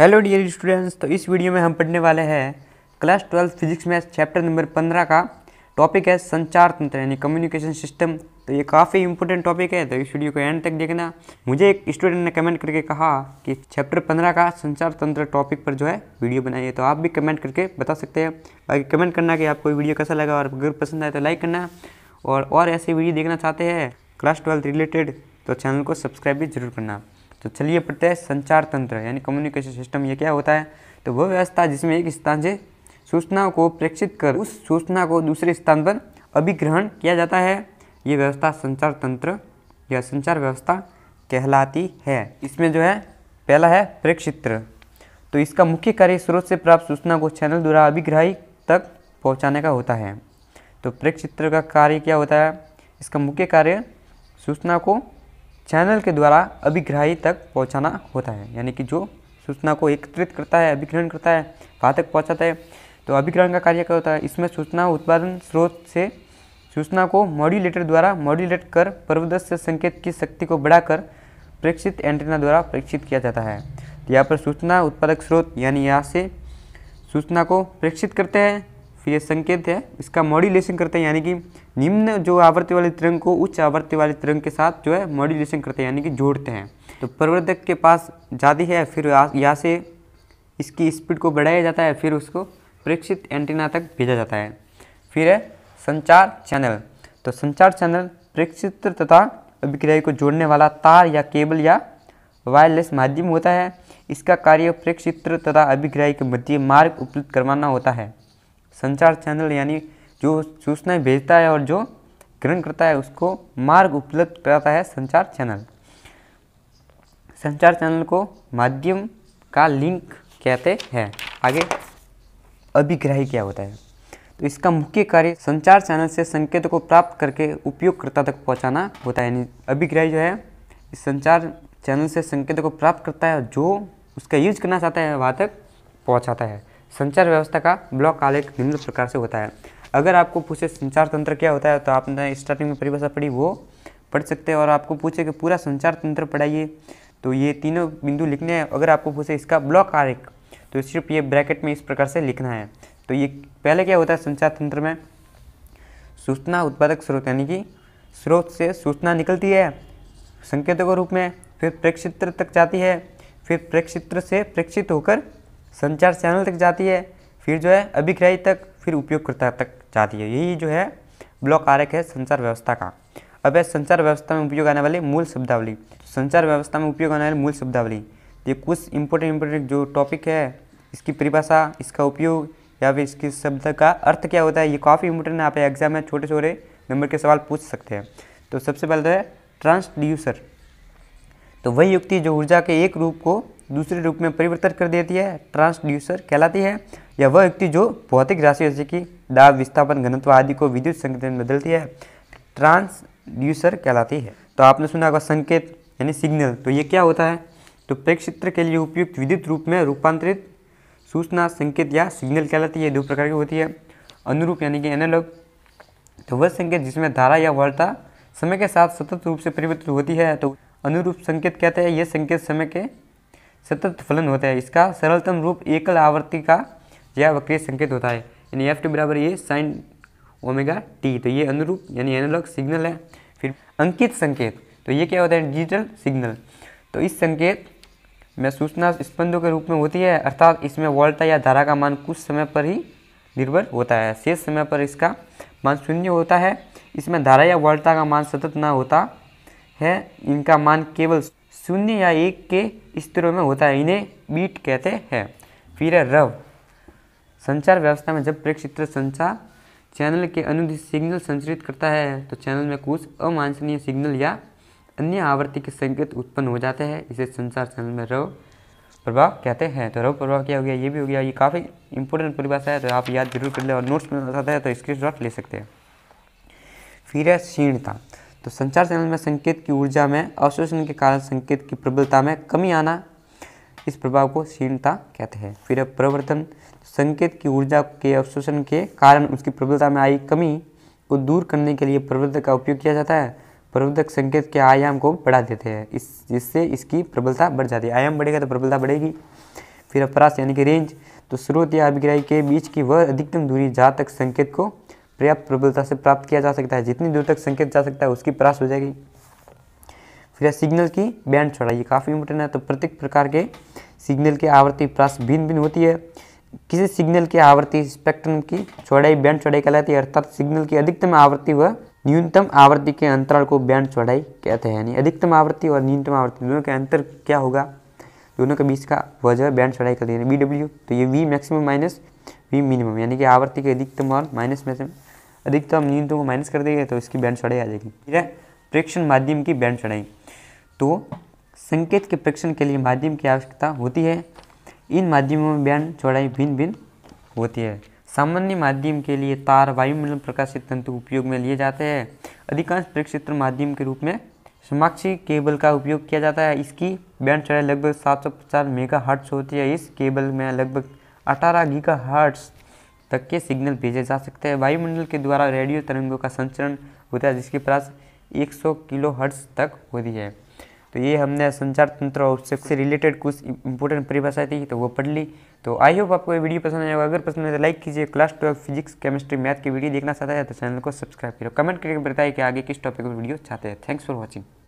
hello dear students तो इस video में हम पढ़ने वाले हैं क्लास ट्वेल्थ फिजिक्स में चैप्टर नंबर पंद्रह का टॉपिक है संचार तंत्र यानी कम्युनिकेशन सिस्टम तो ये काफ़ी इंपॉर्टेंट टॉपिक है तो इस वीडियो को एंड तक देखना मुझे एक स्टूडेंट ने कमेंट करके कहा कि चैप्टर पंद्रह का संचार तंत्र टॉपिक पर जो है वीडियो बनाइए तो आप भी कमेंट करके बता सकते हैं बाकी कमेंट करना कि आपको वीडियो कैसा लगा और अगर पसंद आए तो लाइक करना और और ऐसे वीडियो देखना चाहते हैं क्लास ट्वेल्थ रिलेटेड तो चैनल को सब्सक्राइब भी जरूर करना तो चलिए पढ़ते हैं संचार तंत्र यानी कम्युनिकेशन सिस्टम ये क्या होता है तो वह व्यवस्था जिसमें एक स्थान से सूचना को प्रेक्षित कर उस सूचना को दूसरे स्थान पर अभिग्रहण किया जाता है ये व्यवस्था संचार तंत्र या संचार व्यवस्था कहलाती है इसमें जो है पहला है प्रेक्षित्र तो इसका मुख्य कार्य स्रोत से प्राप्त सूचना को चैनल द्वारा अभिग्राही तक पहुंचाने का होता है तो प्रेक्षित्र का कार्य क्या होता है इसका मुख्य कार्य सूचना को चैनल के द्वारा अभिग्राही तक पहुंचाना होता है यानी कि जो सूचना को एकत्रित करता है अभिग्रहण करता है वहाँ तक पहुँचाता है तो अभिग्रहण का कार्य क्या होता है इसमें सूचना उत्पादन स्रोत से सूचना को मॉड्यूलेटर द्वारा मॉड्यूलेट कर पर्वदस्य संकेत की शक्ति को बढ़ाकर प्रेक्षित एंटेना द्वारा प्रेक्षित किया जाता है तो यहाँ पर सूचना उत्पादक स्रोत यानी यहाँ से सूचना को प्रेक्षित करते हैं ये संकेत है इसका मॉड्यूलेशन करते हैं यानी कि निम्न जो आवृत्ति वाले तिरंग को उच्च आवृत्ति वाले तिरंग के साथ जो है मॉड्यूलेशन करते हैं यानी कि जोड़ते हैं तो प्रवर्धक के पास ज़्यादा है फिर यहाँ से इसकी स्पीड को बढ़ाया जाता है फिर उसको प्रेक्षित एंटीना तक भेजा जाता है फिर है संचार चैनल तो संचार चैनल प्रेक्षित तथा अभिक्रिया को जोड़ने वाला तार या केबल या वायरलेस माध्यम होता है इसका कार्य प्रेक्षित्र तथा अभिग्राही के मध्य मार्ग उपलब्ध करवाना होता है संचार चैनल यानी जो सूचनाएं भेजता है और जो ग्रहण करता है उसको मार्ग उपलब्ध कराता है संचार चैनल संचार चैनल को माध्यम का लिंक कहते हैं आगे अभिग्राही क्या होता है तो इसका मुख्य कार्य संचार चैनल से संकेत को प्राप्त करके उपयोगकर्ता तक पहुंचाना होता है यानी अभिग्राही जो है इस संचार चैनल से संकेत को प्राप्त करता है जो उसका यूज करना चाहता है वहाँ तक पहुँचाता है संचार व्यवस्था का ब्लॉक आलेख निम्न प्रकार से होता है अगर आपको पूछे संचार तंत्र क्या होता है तो आपने स्टार्टिंग में परिभाषा पढ़ी वो पढ़ सकते हैं और आपको पूछे कि पूरा संचार तंत्र पढ़ाइए तो ये तीनों बिंदु लिखने हैं अगर आपको पूछे इसका ब्लॉक आरेख तो सिर्फ ये ब्रैकेट में इस प्रकार से लिखना है तो ये पहले क्या होता है संचार तंत्र में सूचना उत्पादक स्रोत यानी कि स्रोत से सूचना निकलती है संकेतों के रूप में फिर प्रेक्षित्र तक जाती है फिर प्रेक्षित्र से प्रेक्षित होकर संचार चैनल तक जाती है फिर जो है अभिग्राही तक फिर उपयोगकर्ता तक जाती है यही जो है ब्लॉक आरक है संचार व्यवस्था का अब है संचार व्यवस्था में उपयोग आने वाली मूल शब्दावली तो संचार व्यवस्था में उपयोग आने वाली मूल शब्दावली ये कुछ इंपोर्टेंट इंपोर्टेंट जो टॉपिक है इसकी परिभाषा इसका उपयोग या फिर इसके शब्द का अर्थ क्या होता है ये काफ़ी इंपोर्टेंट है आप एग्जाम में छोटे छोटे नंबर के सवाल पूछ सकते हैं तो सबसे पहले तो है ट्रांसड्यूसर तो वही युक्ति जो ऊर्जा के एक रूप को दूसरे रूप में परिवर्तित कर देती है ट्रांसड्यूसर कहलाती है या वह युक्ति जो भौतिक राशि जैसे कि दाब विस्थापन घनत्व आदि को विद्युत संकेत में बदलती है ट्रांसड्यूसर कहलाती है तो आपने सुना होगा संकेत यानी सिग्नल तो ये क्या होता है तो प्रेक्षित्र के लिए उपयुक्त विद्युत रूप में रूपांतरित सूचना संकेत या सिग्नल कहलाती है दो प्रकार की होती है अनुरूप यानी कि एनालॉग तो वह संकेत जिसमें धारा या वर्ता समय के साथ सतत रूप से परिवर्तित होती है तो अनुरूप संकेत कहते हैं यह संकेत समय के सतत फलन होता है इसका सरलतम रूप एकल आवृत्ति का या वक्रिय संकेत होता है यानी एफ टी बराबर ये साइन ओमेगा टी तो ये अनुरूप यानी एनालॉग सिग्नल है फिर अंकित संकेत तो ये क्या होता है डिजिटल सिग्नल तो इस संकेत में सूचना स्पंदों के रूप में होती है अर्थात इसमें वोल्टा या धारा का मान कुछ समय पर ही निर्भर होता है शेष समय पर इसका मान शून्य होता है इसमें धारा या वोल्टा का मान सतत न होता है इनका मान केवल शून्य या एक के स्तरों में होता है इन्हें बीट कहते हैं फिर है रव संचार व्यवस्था में जब प्रेक्षित्र संचार चैनल के अनुदिश सिग्नल संचरित करता है तो चैनल में कुछ अमांसनीय सिग्नल या अन्य आवृत्ति के संकेत उत्पन्न हो जाते हैं इसे संचार चैनल में रव प्रभाव कहते हैं तो रव प्रभाव क्या हो गया ये भी हो गया ये काफ़ी इंपॉर्टेंट परिभाषा है तो आप याद जरूर कर ले और नोट्स में आता है तो स्क्रीन ले सकते हैं फिर है क्षीणता तो संचार चैनल में संकेत की ऊर्जा में अवशोषण के कारण संकेत की प्रबलता में कमी आना इस प्रभाव को क्षीणता कहते हैं फिर अब प्रवर्तन संकेत की ऊर्जा के अवशोषण के कारण उसकी प्रबलता में आई कमी को दूर करने के लिए प्रवर्धक का उपयोग किया जाता है प्रवर्तक संकेत के आयाम को बढ़ा देते हैं इस जिससे इसकी प्रबलता बढ़ जाती है आयाम बढ़ेगा तो प्रबलता बढ़ेगी फिर अपराश यानी कि रेंज तो स्रोत या अभिग्राही के बीच की वह अधिकतम दूरी जहाँ तक संकेत को पर्याप्त प्रबलता से प्राप्त किया जा सकता है जितनी दूर तक संकेत जा सकता है उसकी प्रास हो जाएगी फिर सिग्नल की बैंड चौड़ाई ये काफ़ी इंपोर्टेंट है तो प्रत्येक प्रकार के सिग्नल की आवृत्ति प्रास भिन्न भिन्न होती है किसी सिग्नल की आवृत्ति स्पेक्ट्रम की चौड़ाई बैंड चौड़ाई कहलाती है अर्थात सिग्नल की अधिकतम आवृत्ति व न्यूनतम आवृत्ति के अंतराल को बैंड चौड़ाई कहते हैं यानी अधिकतम आवृत्ति और न्यूनतम आवृत्ति दोनों के अंतर क्या होगा दोनों के बीच का वह जो है बैंड चौड़ाई कहते हैं बी डब्ल्यू तो ये V maximum minus V minimum यानी कि आवृत्ति के अधिकतम और माइनस मैक्सिमम अधिकतम न्यूनतम को माइनस कर देंगे तो इसकी बैंड चढ़ाई आ जाएगी ठीक है प्रेक्षण माध्यम की बैंड चढ़ाई तो संकेत के प्रेक्षण के लिए माध्यम की आवश्यकता होती है इन माध्यमों में बैंड चौड़ाई भिन्न भिन्न होती है सामान्य माध्यम के लिए तार वायुमंडल प्रकाशित तंतु उपयोग में लिए जाते हैं अधिकांश प्रेक्षित्र माध्यम के रूप में समाक्षी केबल का उपयोग किया जाता है इसकी बैंड चौड़ाई लगभग 750 मेगा होती है इस केबल में लगभग 18 गीगा हर्ट्स तक के सिग्नल भेजे जा सकते हैं वायुमंडल के द्वारा रेडियो तरंगों का संचरण होता है जिसकी प्रास 100 किलो हर्ट्स तक होती है तो ये हमने संचार तंत्र और उससे रिलेटेड कुछ इंपॉर्टेंट परिभाषाएं थी तो वो पढ़ ली तो आई होप आपको ये वीडियो पसंद आएगा अगर पसंद आए तो लाइक कीजिए class twelve physics chemistry math की वीडियो देखना चाहता है तो चैनल को सब्सक्राइब करो कमेंट करके बताइए कि आगे किस टॉपिक पर वीडियो चाहते हैं थैंक्स फॉर वॉचिंग